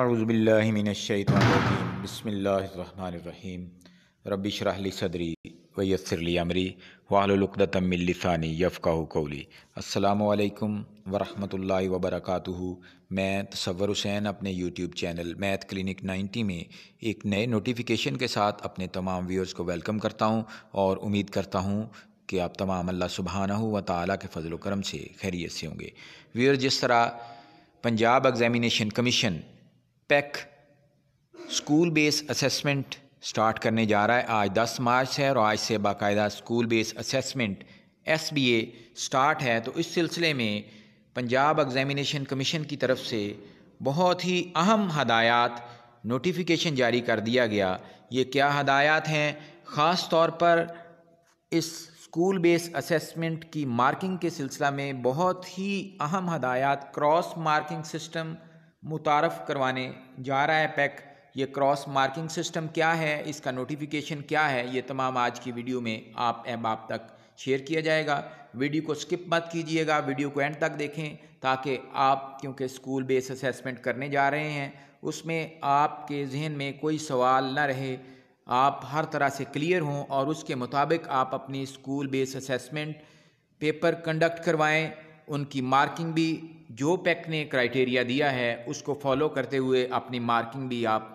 आउज़बिल्लिमिनशैतरजीम बसमीम रबिशरहली सदरी वैसरली अमरी वालुलकदतमिलसानी यफ़ा कौली असलकम वरहल वबरक मैं तसवर हुसैन अपने यूट्यूब चैनल मैथ क्लिनिक 90 में एक नए नोटिफिकेशन के साथ अपने तमाम व्यूअर्स को वेलकम करता हूँ और उम्मीद करता हूँ कि आप तमाम अल्लाह सुबहाना व ताली के फजल करम से खैरियत से होंगे व्यूअर्स जिस तरह पंजाब एग्ज़ामिनेशन कमीशन स्पेक स्कूल बेस असेसमेंट स्टार्ट करने जा रहा है आज 10 मार्च है और आज से बाकायदा school base assessment S B A start है तो इस सिलसिले में पंजाब एग्जामिनेशन कमीशन की तरफ से बहुत ही अहम हदायत नोटिफिकेशन जारी कर दिया गया ये क्या हदायत हैं ख़ास तौर पर इस स्कूल बेस असेसमेंट की मार्किंग के सिलसिला में बहुत ही अहम हदायत क्रॉस मार्किंग सिस्टम मुतारफ़ करवाने जा रहा है पैक ये क्रॉस मार्किंग सिस्टम क्या है इसका नोटिफिकेशन क्या है ये तमाम आज की वीडियो में आप अहबाब तक शेयर किया जाएगा वीडियो को स्किप मत कीजिएगा वीडियो को एंड तक देखें ताकि आप क्योंकि स्कूल बेस असेसमेंट करने जा रहे हैं उसमें आपके जहन में कोई सवाल ना रहे आप हर तरह से क्लियर हों और उसके मुताबिक आप अपनी school base assessment paper conduct करवाएं उनकी मार्किंग भी जो पैक ने क्राइटेरिया दिया है उसको फॉलो करते हुए अपनी मार्किंग भी आप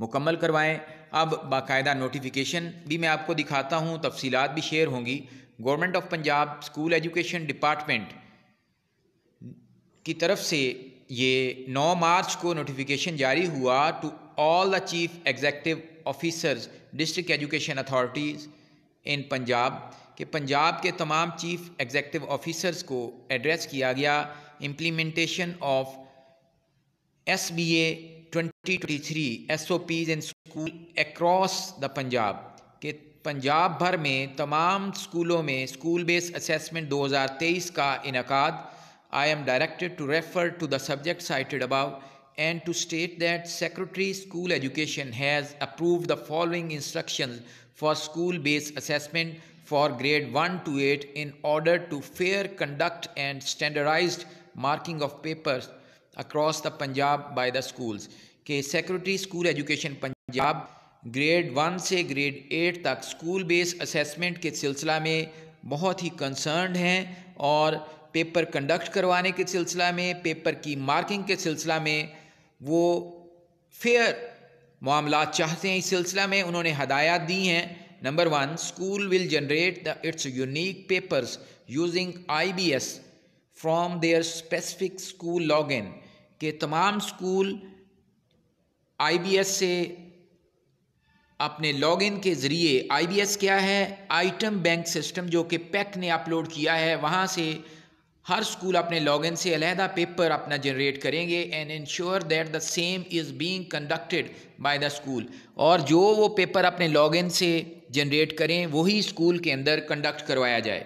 मुकम्मल करवाएं अब बाकायदा नोटिफिकेशन भी मैं आपको दिखाता हूँ तफसीलात भी शेयर होंगी government of Punjab school education department की तरफ से ये 9 मार्च को नोटिफिकेशन जारी हुआ to all the chief executive officers district education authorities in Punjab के पंजाब के तमाम चीफ एग्जेक्टिव ऑफिसर्स को एड्रेस किया गया implementation of SBA 2023 SOPs in school across the Punjab के पंजाब भर में तमाम स्कूलों में स्कूल बेस्ड असेसमेंट 2023 का इनका I am directed to refer to the subject cited above and to state that Secretary School Education has approved the following instructions for school-based assessment for grade 1 to 8 in order to fair conduct and standardized marking of papers across the Punjab by the schools के secretary school education Punjab grade one से grade eight तक school based assessment के सिलसिला में बहुत ही concern हैं और paper conduct करवाने के सिलसिला में पेपर की मार्किंग के सिलसिला में वो फेयर मामला चाहते हैं इस सिलसिला में उन्होंने हदायत दी हैं number one school will generate the its unique papers using I B S from their specific school log in के तमाम स्कूल एस से अपने लॉग इन के ज़रिए एस क्या है आइटम बैंक सिस्टम जो कि पैक e ने अपलोड किया है वहाँ से हर स्कूल अपने लॉगिन से अलहदा पेपर अपना जनरेट करेंगे and ensure that the same is being conducted by the school और जो वो पेपर अपने लॉगिन से जनरेट करें वही स्कूल के अंदर कंडक्ट करवाया जाए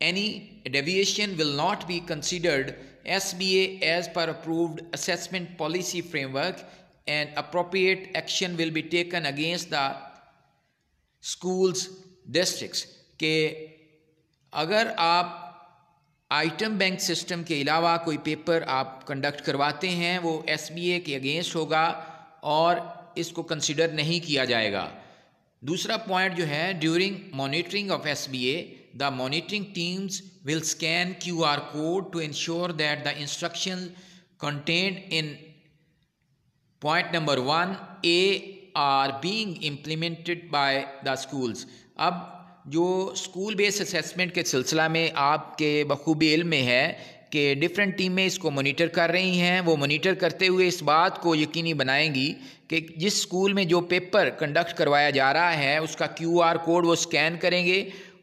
any deviation will not be considered SBA as per approved assessment policy framework and appropriate action will be taken against the schools districts के अगर आप आइटम बैंक सिस्टम के अलावा कोई पेपर आप कंडक्ट करवाते हैं वो एस के अगेंस्ट होगा और इसको कंसिडर नहीं किया जाएगा दूसरा पॉइंट जो है during monitoring of S the monitoring teams will scan QR code to ensure that the instructions contained in point number one A are being implemented by the schools. अब जो स्कूल बेस्ड असेसमेंट के सिलसिला में आपके बखूबी इल्म में है कि डिफरेंट टीमें इसको मॉनिटर कर रही हैं वो मॉनिटर करते हुए इस बात को यकीनी बनाएंगी कि जिस स्कूल में जो पेपर कंडक्ट करवाया जा रहा है उसका क्यूआर कोड वो स्कैन करेंगे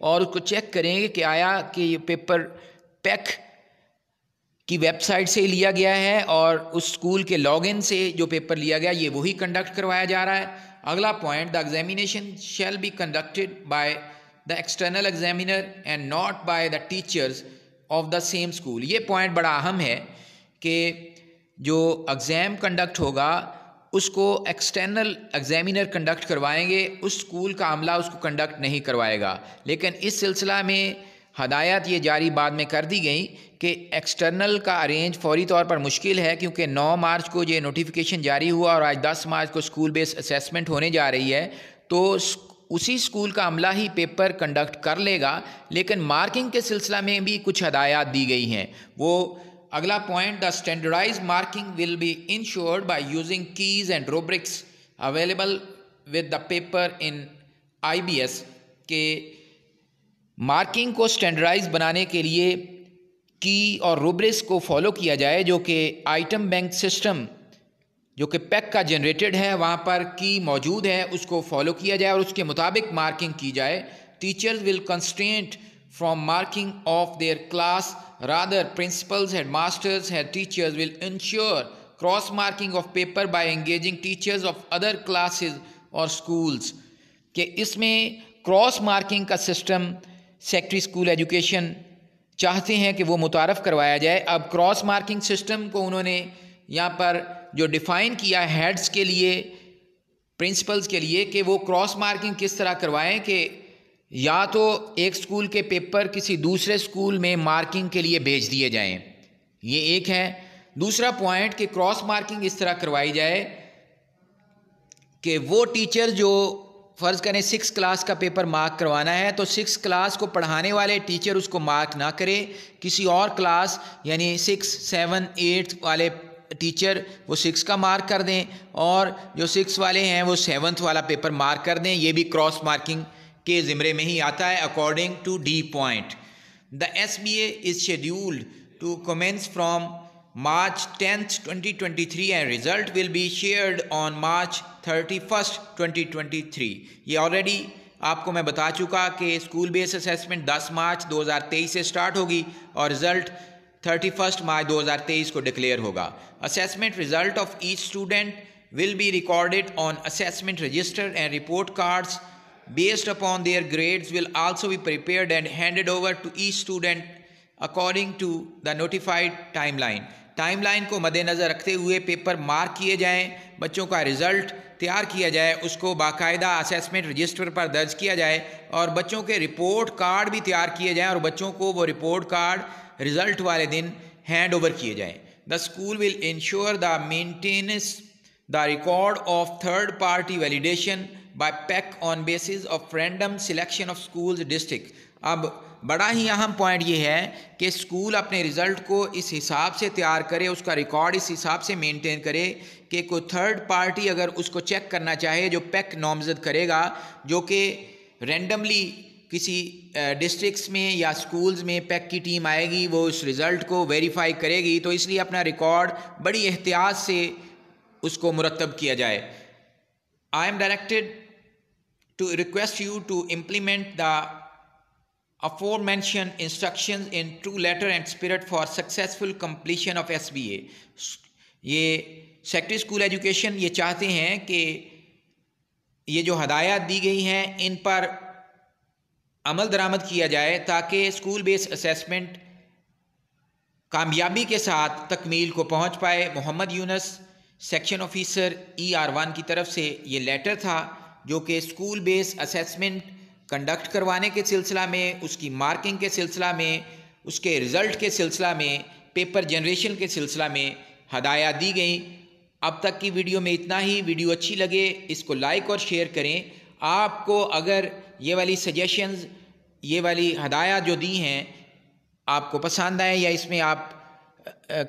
और उसको चेक करेंगे कि आया कि ये पेपर पैक की वेबसाइट से लिया गया है और उस स्कूल के लॉगिन से जो पेपर लिया गया ये वही कंडक्ट करवाया जा रहा है अगला point the examination shall be conducted by the external examiner and not by the teachers of the same school ये पॉइंट बड़ा अहम है कि जो एग्ज़ाम कंडक्ट होगा उसको एक्सटर्नल एग्जामिनर कंडक्ट करवाएंगे उस स्कूल का अमला उसको कंडक्ट नहीं करवाएगा लेकिन इस सिलसिला में हदायत ये जारी बाद में कर दी गई कि एक्सटर्नल का अरेंज फौरी तौर पर मुश्किल है क्योंकि 9 मार्च को ये नोटिफिकेशन जारी हुआ और आज 10 मार्च को स्कूल बेस्ड असेसमेंट होने जा रही है तो उसी स्कूल का अमला ही पेपर कंडक्ट कर लेगा लेकिन मार्किंग के सिलसिला में भी कुछ हदायत दी गई हैं वो अगला point the standardize marking will be ensured by using keys and rubrics available with the paper in IBS के मार्किंग को स्टैंडर्डाइज बनाने के लिए की और रूब्रिक्स को फॉलो किया जाए जो कि आइटम बैंक सिस्टम जो कि पैक का जनरेटेड है वहाँ पर की मौजूद है उसको फॉलो किया जाए और उसके मुताबिक मार्किंग की जाए teachers will constant from marking off their class. Rather, principals, masters head teachers will ensure cross marking of paper by engaging teachers of other classes or schools. ke isme cross marking ka system secondary school education चाहते हैं कि वो मुतारफ़ करवाया जाए अब cross marking system को उन्होंने यहाँ पर जो डिफ़ाइन किया हेड्स के लिए प्रिंसिपल्स के लिए कि वो क्रॉस मार्किंग किस तरह करवाएं कि या तो एक स्कूल के पेपर किसी दूसरे स्कूल में मार्किंग के लिए भेज दिए जाएं ये एक है दूसरा पॉइंट कि क्रॉस मार्किंग इस तरह करवाई जाए कि वो टीचर जो फ़र्ज़ करें सिक्स क्लास का पेपर मार्क करवाना है तो सिक्स क्लास को पढ़ाने वाले टीचर उसको मार्क ना करे किसी और क्लास यानी सिक्स सेवन एट्थ वाले टीचर वो सिक्स का मार्क कर दें और जो सिक्स वाले हैं वो सेवन्थ वाला पेपर मार्क कर दें ये भी क्रॉस मार्किंग के ज़िमरे में ही आता है according to the point the S B A is scheduled to commence from March tenth twenty twenty three and result will be shared on March thirty first twenty twenty three ये already आपको मैं बता चुका कि school base assessment 10 मार्च 2023 से start होगी और result 31 मार्च 2023 को डिक्लेयर होगा assessment result of each student will be recorded on assessment register and report cards based upon their grades will also be prepared and handed over to each student according to the notified timeline timeline को मद्देनज़र रखते हुए paper mark किए जाएँ बच्चों का result तैयार किया जाए उसको बाकायदा असेसमेंट रजिस्टर पर दर्ज किया जाए और बच्चों के रिपोर्ट कार्ड भी तैयार किए जाएं और बच्चों को वो रिपोर्ट कार्ड रिज़ल्ट वाले दिन हैंड ओवर किए जाएं the school will ensure the maintenance the record of third party validation by pack on basis of random selection of school district अब बड़ा ही अहम पॉइंट ये है कि स्कूल अपने रिज़ल्ट को इस हिसाब से तैयार करे उसका रिकॉर्ड इस हिसाब से मेंटेन करे कि कोई थर्ड पार्टी अगर उसको चेक करना चाहे जो पैक नामजद करेगा जो कि रेंडमली किसी डिस्ट्रिक्स में या स्कूल्स में पैक की टीम आएगी वो उस रिज़ल्ट को वेरीफाई करेगी तो इसलिए अपना रिकॉर्ड बड़ी एहतियात से उसको मुरतब किया जाए I am directed to request you to implement the aforementioned instructions in true letter and spirit for successful completion of S B A ये सेक्ट्री स्कूल एजुकेशन ये चाहते हैं कि ये जो हदायत दी गई हैं इन पर अमल दरामद किया जाए ताकि स्कूल बेस्ड असेसमेंट कामयाबी के साथ तकमील को पहुंच पाए Mohammad Younus section officer E R one की तरफ से ये लेटर था जो कि स्कूल बेस असेसमेंट कंडक्ट करवाने के सिलसिला में उसकी मार्किंग के सिलसिला में उसके रिज़ल्ट के सिलसिला में पेपर जनरेशन के सिलसिला में हदायत दी गई अब तक की वीडियो में इतना ही वीडियो अच्छी लगे इसको लाइक और शेयर करें आपको अगर ये वाली सजेशंस ये वाली हदायत जो दी हैं आपको पसंद आए या इसमें आप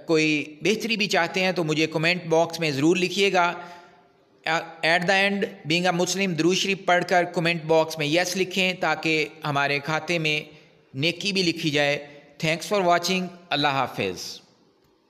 कोई बेहतरी भी चाहते हैं तो मुझे कमेंट बॉक्स में ज़रूर लिखिएगा at the end being Muslim Muslim पढ़ पढ़कर कमेंट बॉक्स में यस लिखें ताकि हमारे खाते में नेकी भी लिखी जाए थैंक्स फॉर वॉचिंग अल्लाह हाफिज़